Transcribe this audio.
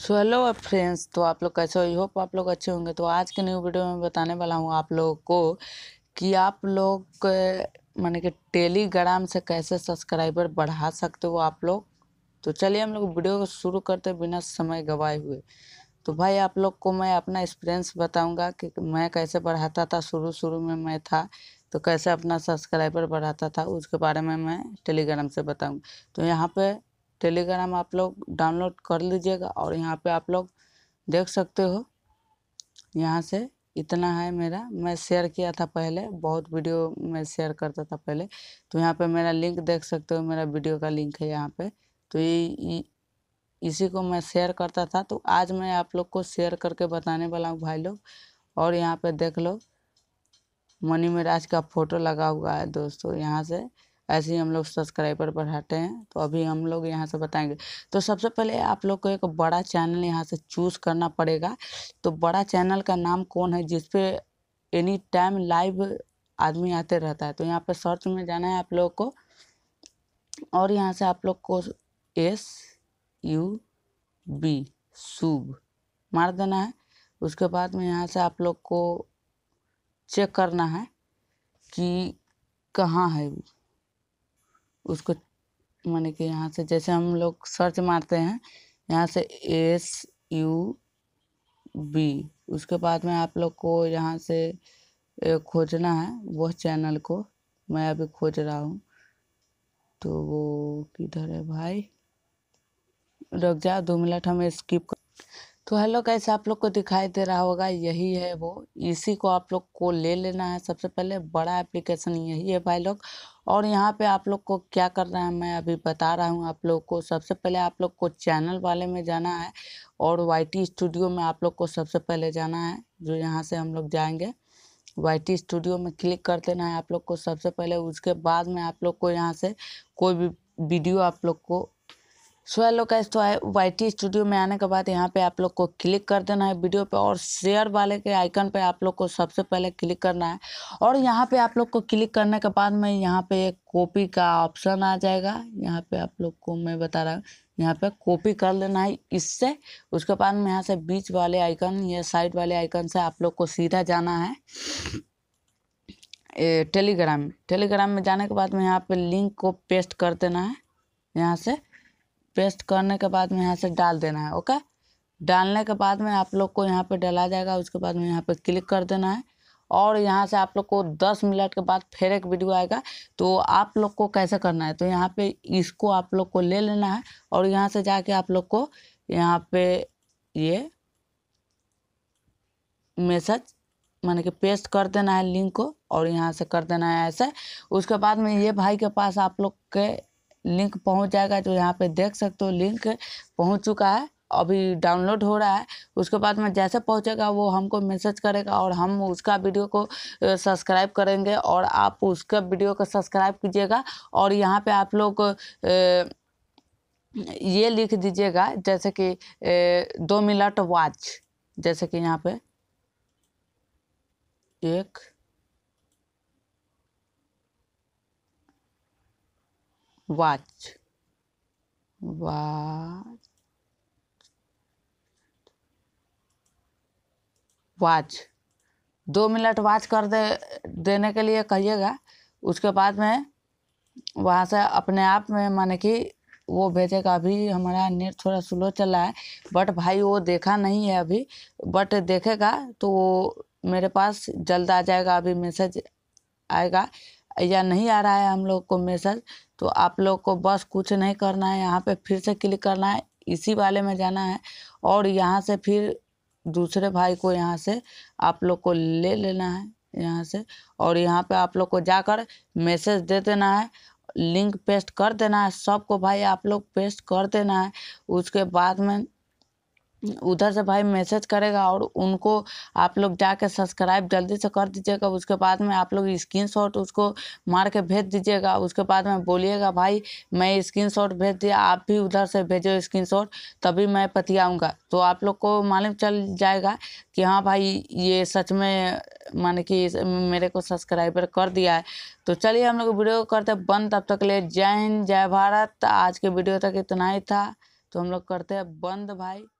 so hello friends तो आप लोग कैसे हो आई होप आप लोग अच्छे होंगे तो आज के न्यू वीडियो में बताने वाला हूँ आप लोगों को कि आप लोग माने कि टेलीग्राम से कैसे सब्सक्राइबर बढ़ा सकते हो आप लोग तो चलिए हम लोग वीडियो को शुरू करते बिना समय गवाए हुए तो भाई आप लोग को मैं अपना एक्सपीरियंस बताऊँगा कि मैं कैसे बढ़ाता था शुरू शुरू में मैं था तो कैसे अपना सब्सक्राइबर बढ़ाता था उसके बारे में मैं टेलीग्राम से बताऊँगा तो यहाँ पर टेलीग्राम आप लोग डाउनलोड कर लीजिएगा और यहाँ पे आप लोग देख सकते हो यहाँ से इतना है मेरा मैं शेयर किया था पहले बहुत वीडियो मैं शेयर करता था पहले तो यहाँ पे मेरा लिंक देख सकते हो मेरा वीडियो का लिंक है यहाँ पे तो ये इसी को मैं शेयर करता था तो आज मैं आप लोग को शेयर करके बताने वाला हूँ भाई लोग और यहाँ पे देख लो मनी मिराज का फोटो लगा हुआ है दोस्तों यहाँ से ऐसे ही हम लोग सब्सक्राइबर बढ़ाते हैं तो अभी हम लोग यहाँ से बताएंगे तो सबसे पहले आप लोग को एक बड़ा चैनल यहाँ से चूज़ करना पड़ेगा तो बड़ा चैनल का नाम कौन है जिसपे एनी टाइम लाइव आदमी आते रहता है तो यहाँ पर सर्च में जाना है आप लोग को और यहाँ से आप लोग को एस यू बी सूब मार देना है उसके बाद में यहाँ से आप लोग को चेक करना है कि कहाँ है उसको माने कि यहाँ से जैसे हम लोग सर्च मारते हैं यहाँ से एस यू बी उसके बाद में आप लोग को यहाँ से खोजना है वह चैनल को मैं अभी खोज रहा हूँ तो वो किधर है भाई रुक जा दो मिनट हम स्किप कर तो हेलो कैसे आप लोग को दिखाई दे रहा होगा यही है वो इसी को आप लोग को ले लेना है सबसे पहले बड़ा एप्लीकेशन यही है भाई लोग और यहाँ पे आप लोग को क्या करना है मैं अभी बता रहा हूँ आप लोग को सबसे पहले आप लोग को चैनल वाले में जाना है और वाई स्टूडियो में आप लोग को सबसे पहले जाना है जो यहाँ से हम लोग जाएंगे वाई स्टूडियो में क्लिक कर देना है आप लोग को सबसे पहले उसके बाद में आप लोग को यहाँ से कोई भी वीडियो आप लोग को सो हेलो का तो टी स्टूडियो में आने के बाद यहाँ पे आप लोग को क्लिक कर देना है वीडियो पे और शेयर वाले के आइकन पे आप लोग को सबसे पहले क्लिक करना है और यहाँ पे आप लोग को क्लिक करने के बाद में यहाँ पे एक कॉपी का ऑप्शन आ जाएगा यहाँ पे आप लोग को मैं बता रहा हूँ यहाँ पे कॉपी कर लेना है इससे उसके बाद में यहाँ से बीच वाले आइकन या साइड वाले आइकन से आप लोग को सीधा जाना है टेलीग्राम टेलीग्राम में जाने के बाद में यहाँ पे लिंक को पेस्ट कर देना है यहाँ से पेस्ट करने के बाद में यहाँ से डाल देना है ओके डालने के बाद में आप लोग को यहाँ पे डाला जाएगा उसके बाद में यहाँ पे क्लिक कर देना है और यहाँ से आप लोग को दस मिनट के बाद फिर एक वीडियो आएगा तो आप लोग को कैसे करना है तो यहाँ पे इसको आप लोग को ले लेना है और यहाँ से जाके आप लोग को यहाँ पे ये मैसेज माने कि पेस्ट कर देना है लिंक को और यहाँ से कर देना है ऐसे उसके बाद में ये भाई के पास आप लोग के लिंक पहुंच जाएगा जो तो यहाँ पे देख सकते हो लिंक पहुंच चुका है अभी डाउनलोड हो रहा है उसके बाद में जैसे पहुंचेगा वो हमको मैसेज करेगा और हम उसका वीडियो को सब्सक्राइब करेंगे और आप उसका वीडियो को सब्सक्राइब कीजिएगा और यहाँ पे आप लोग ये लिख दीजिएगा जैसे कि दो मिनट वॉच जैसे कि यहाँ पे एक वाच वाच दो मिनट वाच कर दे देने के लिए कहिएगा उसके बाद में वहाँ से अपने आप में माने कि वो भेजेगा अभी हमारा नेट थोड़ा स्लो चला है बट भाई वो देखा नहीं है अभी बट देखेगा तो वो मेरे पास जल्द आ जाएगा अभी मैसेज आएगा या नहीं आ रहा है हम लोग को मैसेज तो आप लोग को बस कुछ नहीं करना है यहाँ पे फिर से क्लिक करना है इसी वाले में जाना है और यहाँ से फिर दूसरे भाई को यहाँ से आप लोग को ले लेना है यहाँ से और यहाँ पे आप लोग को जाकर मैसेज दे देना है लिंक पेस्ट कर देना है सबको भाई आप लोग पेस्ट कर देना है उसके बाद में उधर से भाई मैसेज करेगा और उनको आप लोग जाके सब्सक्राइब जल्दी से कर दीजिएगा उसके बाद में आप लोग स्क्रीन शॉट उसको मार के भेज दीजिएगा उसके बाद में बोलिएगा भाई मैं स्क्रीन शॉट भेज दिया आप भी उधर से भेजो स्क्रीन शॉट तभी मैं आऊँगा तो आप लोग को मालूम चल जाएगा कि हाँ भाई ये सच में माने कि मेरे को सब्सक्राइबर कर दिया है तो चलिए हम लोग वीडियो करते बंद तब तक ले जय हिंद जय भारत आज के वीडियो तक इतना ही था तो हम लोग करते हैं बंद भाई